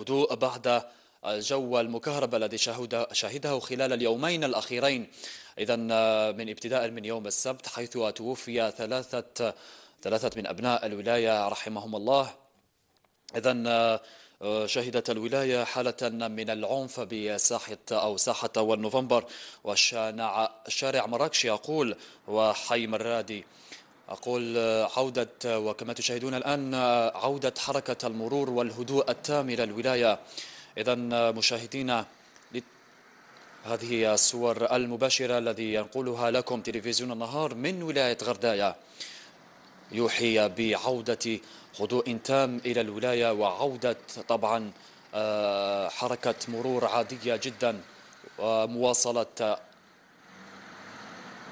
هدوء بعد الجو المكهرب الذي شهده خلال اليومين الأخيرين إذا آه، من ابتداء من يوم السبت حيث توفي ثلاثة ثلاثة من أبناء الولاية رحمهم الله إذا آه، آه، شهدت الولاية حالة من العنف بساحة أو ساحة والنوفمبر وشارع مراكش يقول وحي مرادي أقول آه، عودة آه، وكما تشاهدون الآن آه، عودة حركة المرور والهدوء التام إلى الولاية إذا مشاهدينا هذه الصور المباشرة الذي ينقلها لكم تلفزيون النهار من ولاية غردايا يوحي بعودة هدوء تام إلى الولاية وعودة طبعا حركة مرور عادية جدا ومواصلة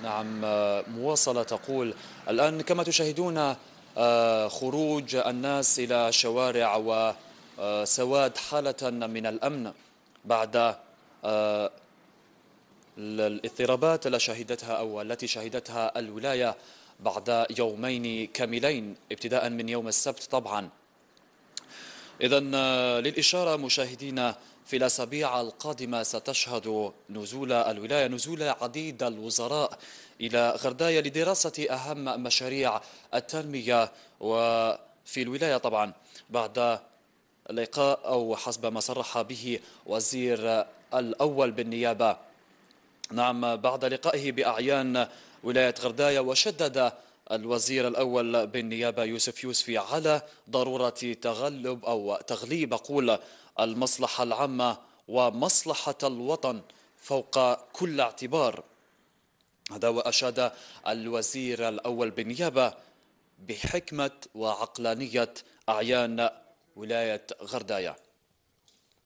نعم آه، مواصلة تقول الآن كما تشاهدون آه، خروج الناس إلى شوارع وسواد آه، حالة من الأمن بعد الاضطرابات التي شهدتها أو التي شهدتها الولاية بعد يومين كاملين ابتداء من يوم السبت طبعاً إذا آه، للإشارة مشاهدينا في الأسابيع القادمة ستشهد نزول الولاية نزول عديد الوزراء إلى غردايا لدراسة أهم مشاريع التنمية وفي الولاية طبعا بعد لقاء أو حسب ما صرح به وزير الأول بالنيابة نعم بعد لقائه بأعيان ولاية غردايا وشدد الوزير الأول بالنيابة يوسف يوسفي على ضرورة تغلب أو تغليب أقول المصلحة العامة ومصلحة الوطن فوق كل اعتبار هذا وأشاد الوزير الأول بالنيابة بحكمة وعقلانية أعيان ولاية غردايه